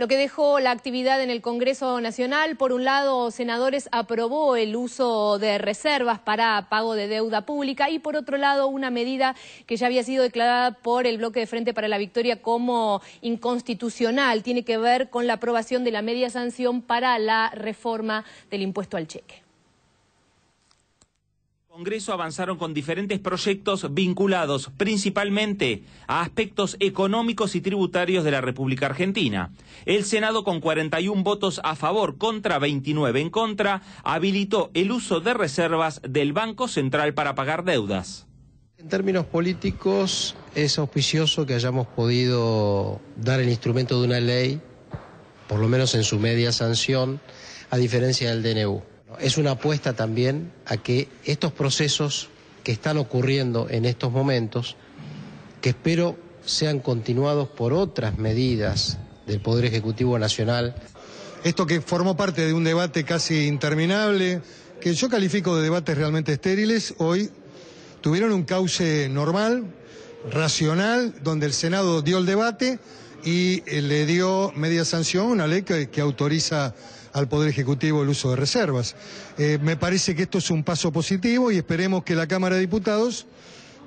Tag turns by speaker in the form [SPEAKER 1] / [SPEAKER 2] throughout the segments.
[SPEAKER 1] lo que dejó la actividad en el Congreso Nacional. Por un lado, senadores aprobó el uso de reservas para pago de deuda pública y por otro lado, una medida que ya había sido declarada por el bloque de Frente para la Victoria como inconstitucional. Tiene que ver con la aprobación de la media sanción para la reforma del impuesto al cheque. Congreso avanzaron con diferentes proyectos vinculados principalmente a aspectos económicos y tributarios de la República Argentina. El Senado, con 41 votos a favor contra 29 en contra, habilitó el uso de reservas del Banco Central para pagar deudas.
[SPEAKER 2] En términos políticos, es auspicioso que hayamos podido dar el instrumento de una ley, por lo menos en su media sanción, a diferencia del DNU es una apuesta también a que estos procesos que están ocurriendo en estos momentos, que espero sean continuados por otras medidas del Poder Ejecutivo Nacional. Esto que formó parte de un debate casi interminable, que yo califico de debates realmente estériles, hoy tuvieron un cauce normal, racional, donde el Senado dio el debate y eh, le dio media sanción, una ley que, que autoriza al Poder Ejecutivo el uso de reservas. Eh, me parece que esto es un paso positivo y esperemos que la Cámara de Diputados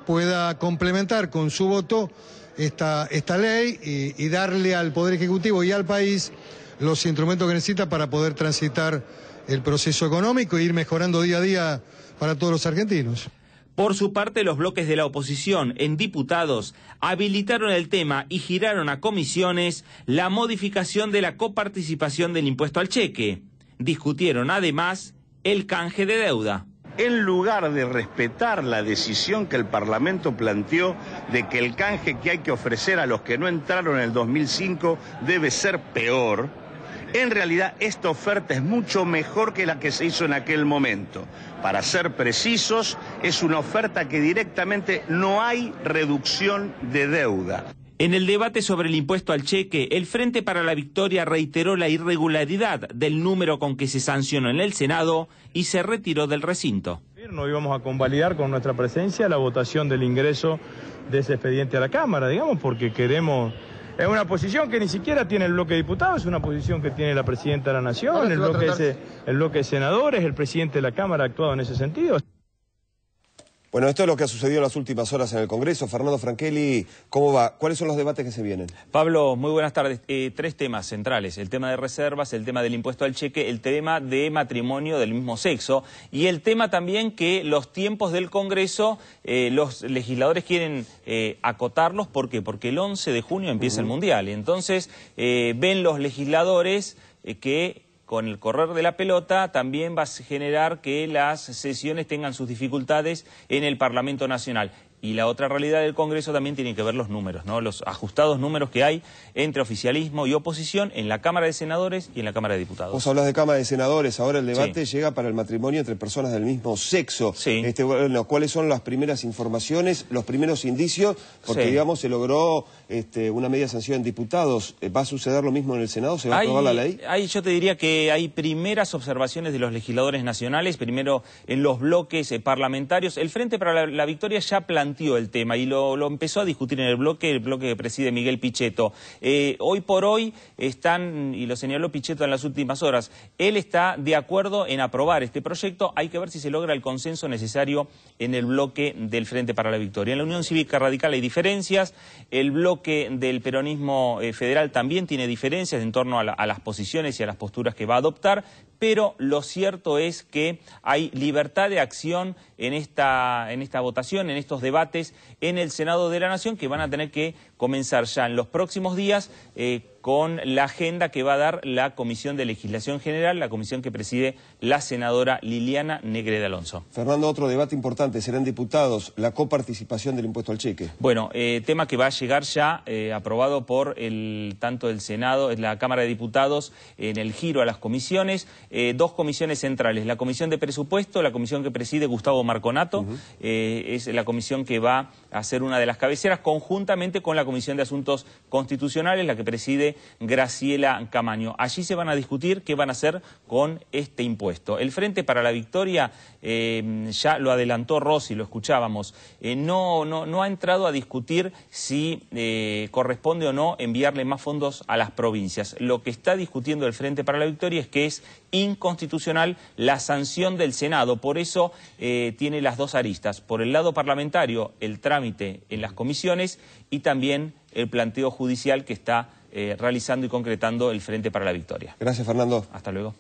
[SPEAKER 2] pueda complementar con su voto esta, ley y, y darle al Poder Ejecutivo y al país los instrumentos que necesita para poder transitar el proceso económico e ir mejorando día a día para todos los argentinos.
[SPEAKER 1] Por su parte, los bloques de la oposición en diputados habilitaron el tema y giraron a comisiones la modificación de la coparticipación del impuesto al cheque. Discutieron además el canje de deuda. En lugar de respetar la decisión que el Parlamento planteó de que el canje que hay que ofrecer a los que no entraron en el 2005 debe ser peor, en realidad, esta oferta es mucho mejor que la que se hizo en aquel momento. Para ser precisos, es una oferta que directamente no hay reducción de deuda. En el debate sobre el impuesto al cheque, el Frente para la Victoria reiteró la irregularidad del número con que se sancionó en el Senado y se retiró del recinto. No íbamos a convalidar con nuestra presencia la votación del ingreso de ese expediente a la Cámara, digamos, porque queremos es una posición que ni siquiera tiene el bloque de diputados, es una posición que tiene la presidenta de la Nación, el bloque, de, el bloque senadores, el presidente de la Cámara ha actuado en ese sentido.
[SPEAKER 3] Bueno, esto es lo que ha sucedido en las últimas horas en el Congreso. Fernando Franchelli, ¿cómo va? ¿Cuáles son los debates que se vienen?
[SPEAKER 1] Pablo, muy buenas tardes. Eh, tres temas centrales. El tema de reservas, el tema del impuesto al cheque, el tema de matrimonio del mismo sexo y el tema también que los tiempos del Congreso, eh, los legisladores quieren eh, acotarlos. ¿Por qué? Porque el 11 de junio empieza el Mundial. Entonces, ven los legisladores que con el correr de la pelota también va a generar que las sesiones tengan sus dificultades en el Parlamento Nacional. Y la otra realidad del Congreso también tiene que ver los números, ¿no? los ajustados números que hay entre oficialismo y oposición en la Cámara de Senadores y en la Cámara de Diputados. Vos
[SPEAKER 3] hablas de Cámara de Senadores, ahora el debate llega para el matrimonio entre personas del mismo sexo. Sí. Este, ¿Cuáles son las primeras informaciones, los primeros indicios? Porque, digamos, se logró este, una media sanción en diputados. Eh, ¿Va a suceder lo mismo en el Senado? ¿Se va a aprobar la ley?
[SPEAKER 1] yo te diría que hay primeras observaciones de los legisladores nacionales, primero en los bloques eh, parlamentarios. El Frente para la, la Victoria ya planteó el tema y lo, empezó a discutir en el bloque, el bloque que preside Miguel Pichetto. Eh, hoy por hoy están, y lo señaló Pichetto en las últimas horas, él está de acuerdo en aprobar este proyecto, hay que ver si se logra el consenso necesario en el bloque del Frente para la Victoria. En la Unión Cívica Radical hay diferencias, el bloque del peronismo eh, federal también tiene diferencias en torno a las posiciones y a las posturas que va a adoptar, pero lo cierto es que hay libertad de acción en esta, en esta votación, en estos debates en el Senado de la Nación, que van a tener que comenzar ya en los próximos días. Eh, con la agenda que va a dar la Comisión de Legislación General, la comisión que preside la senadora Liliana
[SPEAKER 3] Negre de Alonso. Fernando, otro debate importante, serán diputados, la coparticipación del impuesto al cheque.
[SPEAKER 1] Bueno, eh, tema que va a llegar ya eh, aprobado por el tanto el Senado, la Cámara de Diputados, en el giro a las comisiones, eh, dos comisiones centrales, la Comisión de Presupuesto, la comisión que preside Gustavo Marconato, es la comisión que va a ser una de las cabeceras, conjuntamente con la Comisión de Asuntos Constitucionales, la que preside Graciela Camaño. Allí se van a discutir qué van a hacer con este impuesto. El Frente para la Victoria, eh, ya lo adelantó Rossi, lo escuchábamos, eh, no, ha entrado a discutir si eh, corresponde o no enviarle más fondos a las provincias. Lo que está discutiendo el Frente para la Victoria es que es inconstitucional la sanción del Senado. Por eso tiene las dos aristas. Por el lado parlamentario, el trámite en las comisiones y también el planteo judicial que está eh, realizando y concretando el Frente para la Victoria.
[SPEAKER 3] Gracias, Fernando.
[SPEAKER 1] Hasta luego.